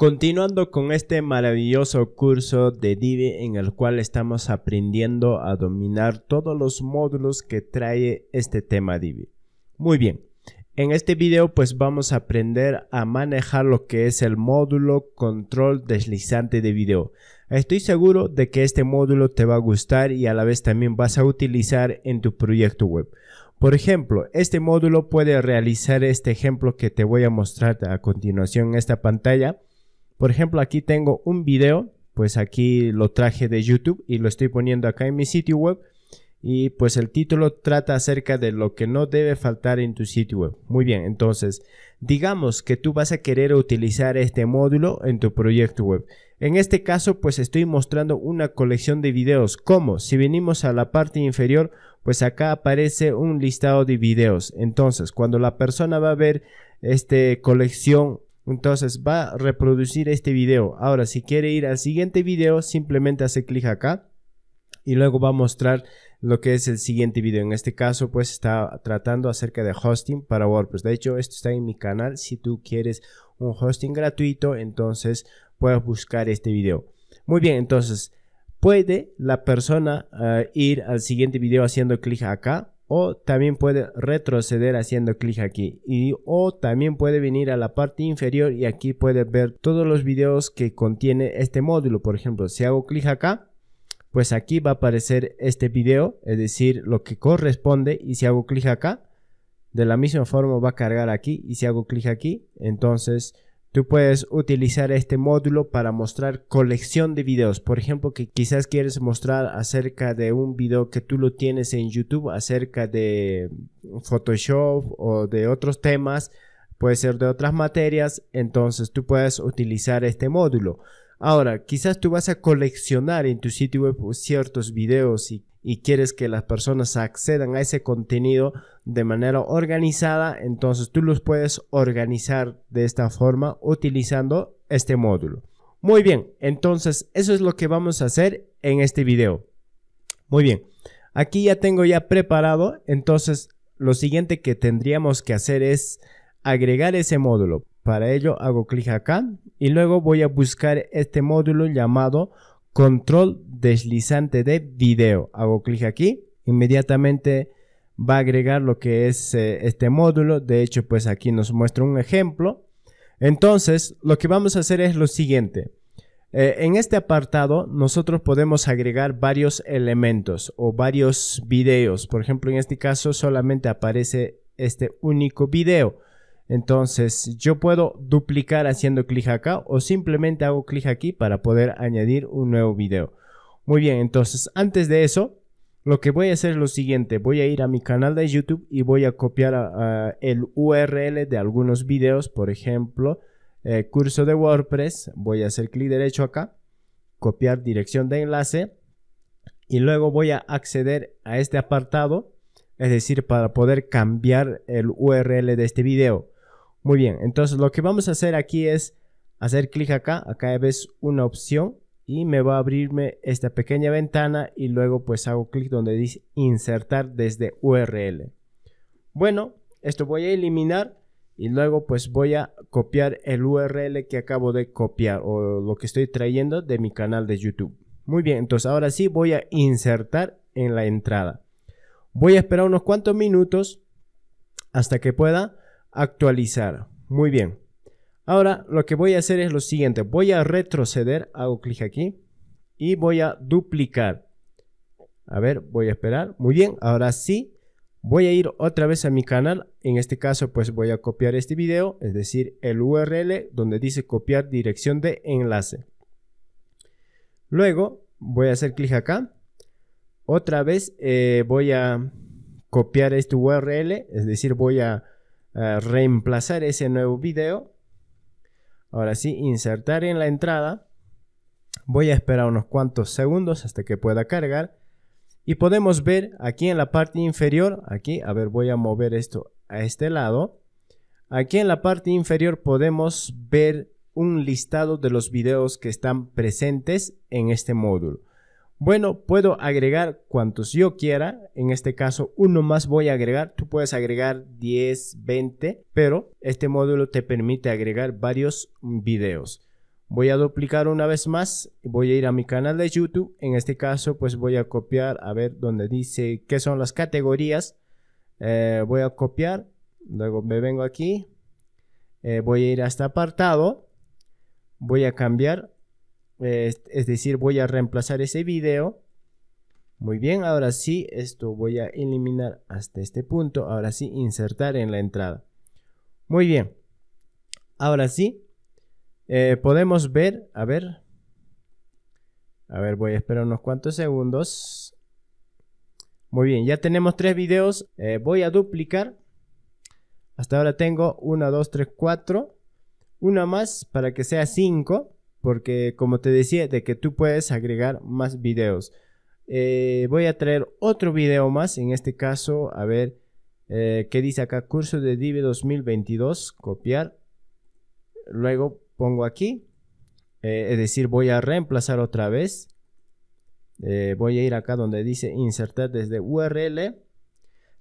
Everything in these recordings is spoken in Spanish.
Continuando con este maravilloso curso de Divi en el cual estamos aprendiendo a dominar todos los módulos que trae este tema Divi. Muy bien, en este video pues vamos a aprender a manejar lo que es el módulo control deslizante de video. Estoy seguro de que este módulo te va a gustar y a la vez también vas a utilizar en tu proyecto web. Por ejemplo, este módulo puede realizar este ejemplo que te voy a mostrar a continuación en esta pantalla por ejemplo, aquí tengo un video, pues aquí lo traje de YouTube y lo estoy poniendo acá en mi sitio web. Y pues el título trata acerca de lo que no debe faltar en tu sitio web. Muy bien, entonces, digamos que tú vas a querer utilizar este módulo en tu proyecto web. En este caso, pues estoy mostrando una colección de videos. como Si venimos a la parte inferior, pues acá aparece un listado de videos. Entonces, cuando la persona va a ver esta colección entonces va a reproducir este video. Ahora, si quiere ir al siguiente video, simplemente hace clic acá y luego va a mostrar lo que es el siguiente video. En este caso, pues está tratando acerca de hosting para WordPress. De hecho, esto está en mi canal. Si tú quieres un hosting gratuito, entonces puedes buscar este video. Muy bien, entonces puede la persona eh, ir al siguiente video haciendo clic acá o también puede retroceder haciendo clic aquí y o también puede venir a la parte inferior y aquí puede ver todos los videos que contiene este módulo por ejemplo si hago clic acá pues aquí va a aparecer este video es decir lo que corresponde y si hago clic acá de la misma forma va a cargar aquí y si hago clic aquí entonces Tú puedes utilizar este módulo para mostrar colección de videos. Por ejemplo, que quizás quieres mostrar acerca de un video que tú lo tienes en YouTube, acerca de Photoshop o de otros temas, puede ser de otras materias, entonces tú puedes utilizar este módulo. Ahora, quizás tú vas a coleccionar en tu sitio web ciertos videos y y quieres que las personas accedan a ese contenido de manera organizada, entonces tú los puedes organizar de esta forma utilizando este módulo. Muy bien, entonces eso es lo que vamos a hacer en este video. Muy bien, aquí ya tengo ya preparado, entonces lo siguiente que tendríamos que hacer es agregar ese módulo. Para ello hago clic acá y luego voy a buscar este módulo llamado control deslizante de video. Hago clic aquí, inmediatamente va a agregar lo que es eh, este módulo. De hecho, pues aquí nos muestra un ejemplo. Entonces, lo que vamos a hacer es lo siguiente. Eh, en este apartado, nosotros podemos agregar varios elementos o varios videos. Por ejemplo, en este caso solamente aparece este único video. Entonces yo puedo duplicar haciendo clic acá o simplemente hago clic aquí para poder añadir un nuevo video. Muy bien, entonces antes de eso, lo que voy a hacer es lo siguiente. Voy a ir a mi canal de YouTube y voy a copiar el URL de algunos videos. Por ejemplo, eh, curso de WordPress. Voy a hacer clic derecho acá. Copiar dirección de enlace. Y luego voy a acceder a este apartado. Es decir, para poder cambiar el URL de este video. Muy bien, entonces lo que vamos a hacer aquí es hacer clic acá, acá ves una opción y me va a abrirme esta pequeña ventana y luego pues hago clic donde dice insertar desde URL. Bueno, esto voy a eliminar y luego pues voy a copiar el URL que acabo de copiar o lo que estoy trayendo de mi canal de YouTube. Muy bien, entonces ahora sí voy a insertar en la entrada. Voy a esperar unos cuantos minutos hasta que pueda actualizar. Muy bien. Ahora lo que voy a hacer es lo siguiente. Voy a retroceder, hago clic aquí y voy a duplicar. A ver, voy a esperar. Muy bien, ahora sí. Voy a ir otra vez a mi canal. En este caso pues voy a copiar este video, es decir, el URL donde dice copiar dirección de enlace. Luego voy a hacer clic acá. Otra vez eh, voy a copiar este URL, es decir, voy a eh, reemplazar ese nuevo video. Ahora sí, insertar en la entrada. Voy a esperar unos cuantos segundos hasta que pueda cargar. Y podemos ver aquí en la parte inferior, aquí, a ver, voy a mover esto a este lado. Aquí en la parte inferior podemos ver un listado de los videos que están presentes en este módulo. Bueno, puedo agregar cuantos yo quiera. En este caso, uno más voy a agregar. Tú puedes agregar 10, 20, pero este módulo te permite agregar varios videos. Voy a duplicar una vez más. Voy a ir a mi canal de YouTube. En este caso, pues voy a copiar a ver dónde dice qué son las categorías. Eh, voy a copiar. Luego me vengo aquí. Eh, voy a ir a este apartado. Voy a cambiar es, decir, voy a reemplazar ese video. Muy bien, ahora sí, esto voy a eliminar hasta este punto. Ahora sí, insertar en la entrada. Muy bien. Ahora sí, eh, podemos ver, a ver. A ver, voy a esperar unos cuantos segundos. Muy bien, ya tenemos tres videos. Eh, voy a duplicar. Hasta ahora tengo una, dos, tres, cuatro, Una más para que sea cinco, porque como te decía, de que tú puedes agregar más videos. Eh, voy a traer otro video más, en este caso, a ver, eh, ¿qué dice acá? Curso de Divi 2022, copiar. Luego pongo aquí, eh, es decir, voy a reemplazar otra vez. voy a ir acá donde dice insertar desde URL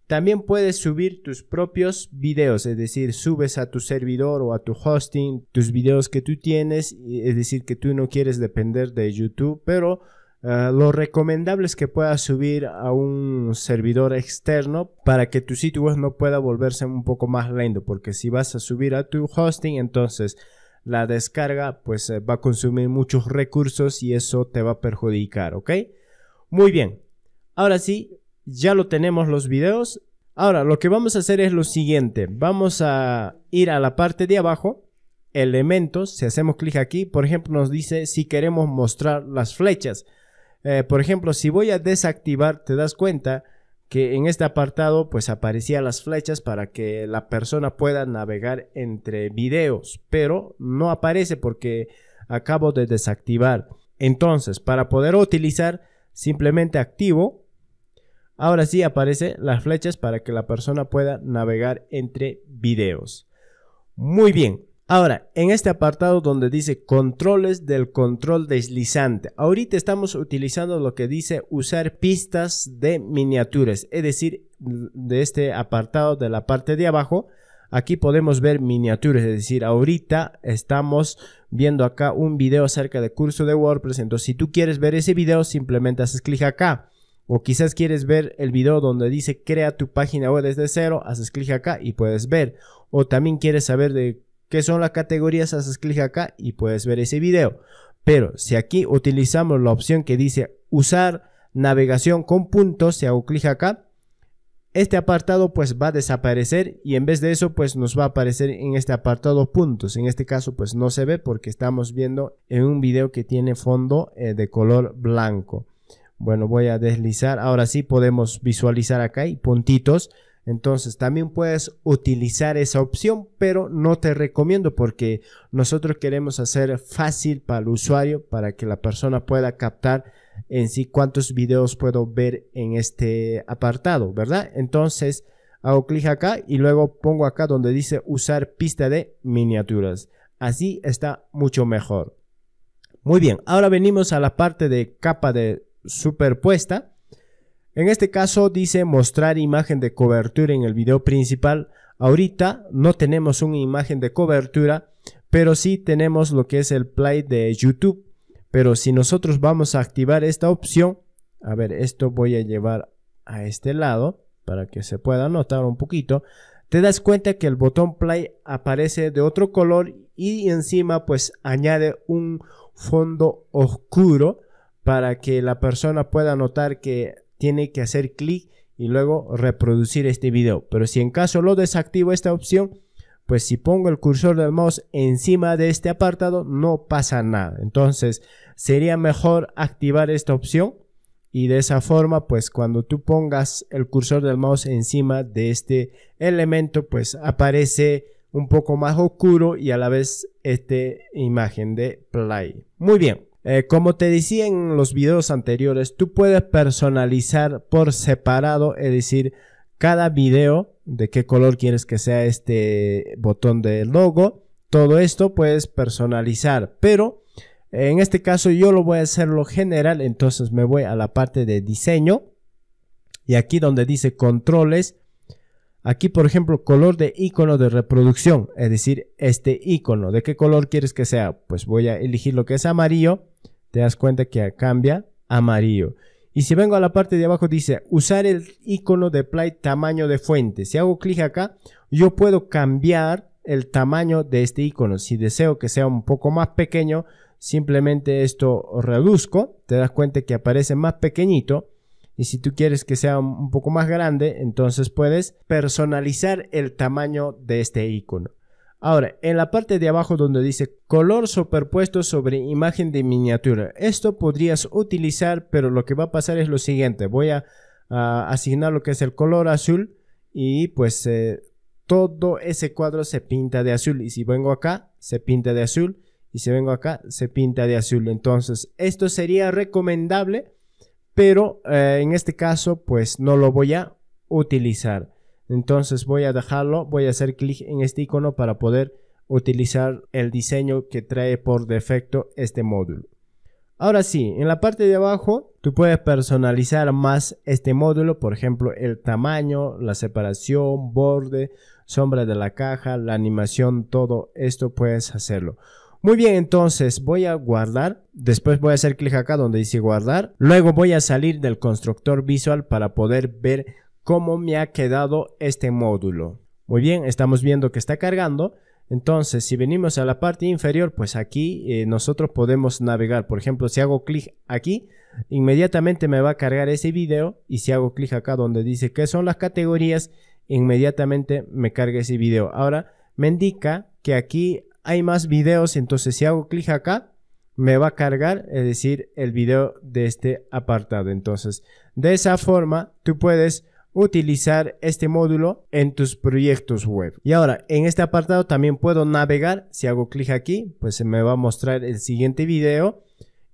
también puedes subir tus propios videos, es decir, subes a tu servidor o a tu hosting tus videos que tú tienes, es decir, que tú no quieres depender de YouTube, pero ah, lo recomendable es que puedas subir a un servidor externo para que tu sitio web no pueda volverse un poco más lento, porque si vas a subir a tu hosting, entonces la descarga pues eh, va a consumir muchos recursos y eso te va a perjudicar, ¿ok? Muy bien, ahora sí, ya lo tenemos los videos. Ahora, lo que vamos a hacer es lo siguiente. Vamos a ir a la parte de abajo, elementos, si hacemos clic aquí, por ejemplo, nos dice si queremos mostrar las flechas. Eh, por ejemplo, si voy a desactivar, te das cuenta que en este apartado pues aparecían las flechas para que la persona pueda navegar entre videos, pero no aparece porque acabo de desactivar. Entonces, para poder utilizar, simplemente activo Ahora sí aparecen las flechas para que la persona pueda navegar entre videos. Muy bien. Ahora, en este apartado donde dice controles del control deslizante, ahorita estamos utilizando lo que dice usar pistas de miniaturas, es decir, de este apartado de la parte de abajo, aquí podemos ver miniaturas, es decir, ahorita estamos viendo acá un video acerca de curso de WordPress, entonces si tú quieres ver ese video simplemente haces clic acá. O quizás quieres ver el video donde dice crea tu página web desde cero, haces clic acá y puedes ver. O también quieres saber de qué son las categorías, haces clic acá y puedes ver ese video. Pero si aquí utilizamos la opción que dice usar navegación con puntos, si hago clic acá, este apartado pues va a desaparecer y en vez de eso pues nos va a aparecer en este apartado puntos en este caso pues no se ve porque estamos viendo en un video que tiene fondo eh, de color blanco bueno, voy a deslizar. Ahora sí podemos visualizar acá y puntitos. Entonces también puedes utilizar esa opción, pero no te recomiendo porque nosotros queremos hacer fácil para el usuario, para que la persona pueda captar en sí cuántos videos puedo ver en este apartado, ¿verdad? Entonces hago clic acá y luego pongo acá donde dice usar pista de miniaturas. Así está mucho mejor. Muy bien, ahora venimos a la parte de capa de superpuesta. En este caso dice mostrar imagen de cobertura en el video principal. Ahorita no tenemos una imagen de cobertura, pero sí tenemos lo que es el play de YouTube. Pero si nosotros vamos a activar esta opción, a ver, esto voy a llevar a este lado para que se pueda notar un poquito. Te das cuenta que el botón play aparece de otro color y encima pues añade un fondo oscuro para que la persona pueda notar que tiene que hacer clic y luego reproducir este video. Pero si en caso lo desactivo esta opción, pues si pongo el cursor del mouse encima de este apartado no pasa nada. Entonces sería mejor activar esta opción y de esa forma pues cuando tú pongas el cursor del mouse encima de este elemento pues aparece un poco más oscuro y a la vez esta imagen de play. Muy bien. Eh, como te decía en los videos anteriores, tú puedes personalizar por separado, es decir, cada video de qué color quieres que sea este botón de logo. Todo esto puedes personalizar, pero en este caso yo lo voy a hacer lo general, entonces me voy a la parte de diseño y aquí donde dice controles, Aquí, por ejemplo, color de icono de reproducción, es decir, este icono, ¿de qué color quieres que sea? Pues voy a elegir lo que es amarillo, te das cuenta que cambia amarillo. Y si vengo a la parte de abajo dice usar el icono de play tamaño de fuente. Si hago clic acá, yo puedo cambiar el tamaño de este icono. Si deseo que sea un poco más pequeño, simplemente esto reduzco. Te das cuenta que aparece más pequeñito. Y si tú quieres que sea un poco más grande, entonces puedes personalizar el tamaño de este icono. Ahora, en la parte de abajo donde dice color superpuesto sobre imagen de miniatura, esto podrías utilizar, pero lo que va a pasar es lo siguiente, voy a, asignar lo que es el color azul y pues eh, todo ese cuadro se pinta de azul y si vengo acá, se pinta de azul y si vengo acá, se pinta de azul. Entonces, esto sería recomendable pero eh, en este caso pues no lo voy a utilizar. Entonces voy a dejarlo, voy a hacer clic en este icono para poder utilizar el diseño que trae por defecto este módulo. Ahora sí, en la parte de abajo tú puedes personalizar más este módulo, por ejemplo el tamaño, la separación, borde, sombra de la caja, la animación, todo esto puedes hacerlo. Muy bien, entonces voy a guardar. Después voy a hacer clic acá donde dice guardar. Luego voy a salir del constructor visual para poder ver cómo me ha quedado este módulo. Muy bien, estamos viendo que está cargando. Entonces, si venimos a la parte inferior, pues aquí eh, nosotros podemos navegar. Por ejemplo, si hago clic aquí, inmediatamente me va a cargar ese video. Y si hago clic acá donde dice qué son las categorías, inmediatamente me carga ese video. Ahora me indica que aquí hay más videos, entonces si hago clic acá, me va a cargar, es decir, el video de este apartado. Entonces, de esa forma, tú puedes utilizar este módulo en tus proyectos web. Y ahora, en este apartado también puedo navegar. Si hago clic aquí, pues se me va a mostrar el siguiente video.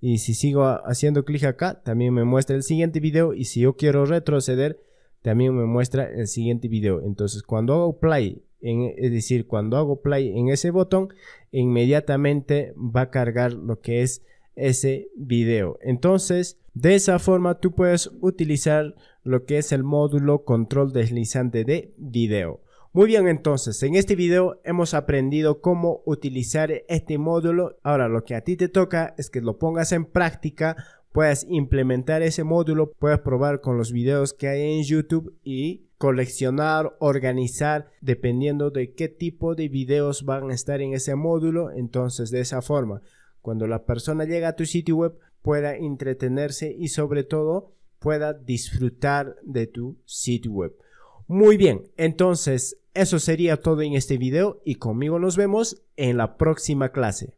Y si sigo haciendo clic acá, también me muestra el siguiente video. Y si yo quiero retroceder, también me muestra el siguiente video. Entonces, cuando hago play es decir, cuando hago play en ese botón, inmediatamente va a cargar lo que es ese video. Entonces, de esa forma tú puedes utilizar lo que es el módulo control deslizante de video. Muy bien, entonces, en este video hemos aprendido cómo utilizar este módulo. Ahora, lo que a ti te toca es que lo pongas en práctica, puedas implementar ese módulo, puedes probar con los videos que hay en YouTube y coleccionar, organizar, dependiendo de qué tipo de videos van a estar en ese módulo. Entonces, de esa forma, cuando la persona llega a tu sitio web, pueda entretenerse y sobre todo pueda disfrutar de tu sitio web. Muy bien, entonces eso sería todo en este video y conmigo nos vemos en la próxima clase.